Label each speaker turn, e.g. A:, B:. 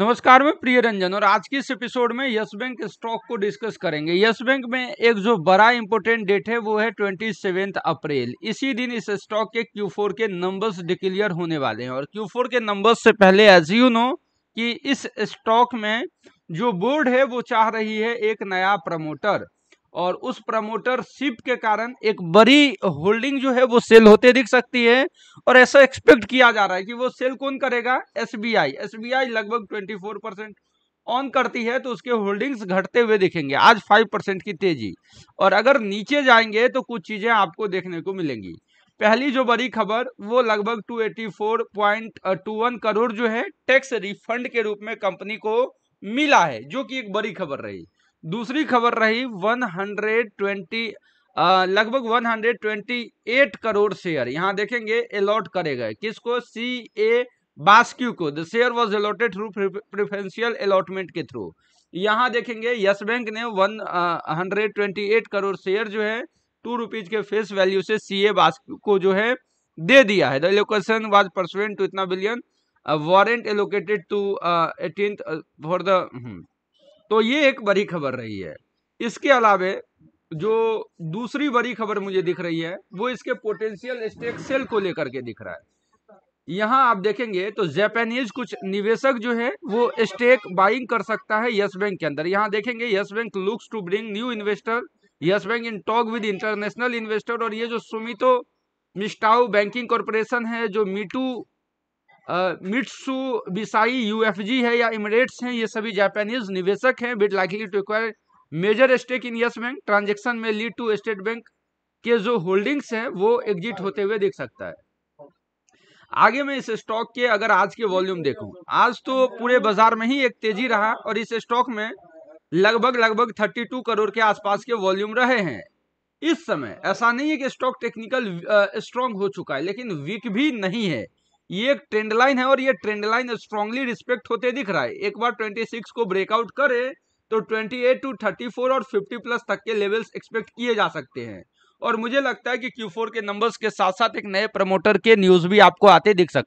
A: नमस्कार मैं प्रिय रंजन और आज के इस एपिसोड में यस बैंक स्टॉक को डिस्कस करेंगे यस बैंक में एक जो बड़ा इंपॉर्टेंट डेट है वो है ट्वेंटी सेवेंथ अप्रैल इसी दिन इस स्टॉक के क्यू फोर के नंबर्स डिक्लेयर होने वाले हैं और क्यू फोर के नंबर्स से पहले एज यू नो कि इस स्टॉक में जो बोर्ड है वो चाह रही है एक नया प्रमोटर और उस प्रमोटरशिप के कारण एक बड़ी होल्डिंग जो है वो सेल होते दिख सकती है और ऐसा एक्सपेक्ट किया जा रहा है कि वो सेल कौन करेगा एसबीआई एसबीआई लगभग 24 परसेंट ऑन करती है तो उसके होल्डिंग्स घटते हुए दिखेंगे आज 5 परसेंट की तेजी और अगर नीचे जाएंगे तो कुछ चीज़ें आपको देखने को मिलेंगी पहली जो बड़ी खबर वो लगभग 284.21 करोड़ जो है टैक्स रिफंड के रूप में कंपनी को मिला है जो कि एक बड़ी खबर रही दूसरी खबर रही 120 लगभग 128 करोड़ शेयर यहाँ देखेंगे अलॉट करे गए किसको सी ए बास्क्यू को the share was allotted through preferential allotment के थ्रू यहाँ देखेंगे यस बैंक ने one hundred twenty eight crore share जो है टू रुपीज के फेस वैल्यू से सी ए बास्क्यू को जो है दे दिया है दोकेशन वॉज परसुएंट टू इतना billion warrant allocated to eighteen four the तो ये एक बड़ी खबर रही है इसके अलावे जो दूसरी बड़ी खबर मुझे दिख रही है वो इसके पोटेंशियल स्टेक सेल को लेकर के दिख रहा है यहाँ आप देखेंगे तो जैपनीज कुछ निवेशक जो है वो स्टेक बाइंग कर सकता है यस बैंक के अंदर यहाँ देखेंगे Yes Bank looks to bring new investor Yes Bank in talk with international investor और ये जो सुमितो मिस्टाउ बैंकिंग कॉरपोरेशन है जो मीटू मिट्सू बिसाई यूएफजी है या इमरेट्स हैं ये सभी जापानीज निवेशक हैं bit like to acquire major stake in Yes Bank transaction में लीड टू स्टेट बैंक के जो होल्डिंग्स हैं वो एग्जिट होते हुए देख सकता है आगे मैं इस स्टॉक के अगर आज के वॉल्यूम देखूं आज तो पूरे बाजार में ही एक तेजी रहा और इस स्टॉक में लगभग लगभग 32 करोड़ के आसपास के वॉल्यूम रहे हैं इस समय ऐसा नहीं है कि स्टॉक टेक्निकल स्ट्रांग हो चुका है लेकिन वीक भी नहीं है ये एक ट्रेंड लाइन है और ये ट्रेंड लाइन स्ट्रांगली रिस्पेक्ट होते दिख रहा है एक बार 26 को ब्रेकआउट करे तो 28 टू 34 और 50 प्लस तक के लेवल्स एक्सपेक्ट किए जा सकते हैं और मुझे लगता है कि Q4 के नंबर्स के साथ साथ एक नए प्रमोटर के न्यूज़ भी आपको आते दिख सकते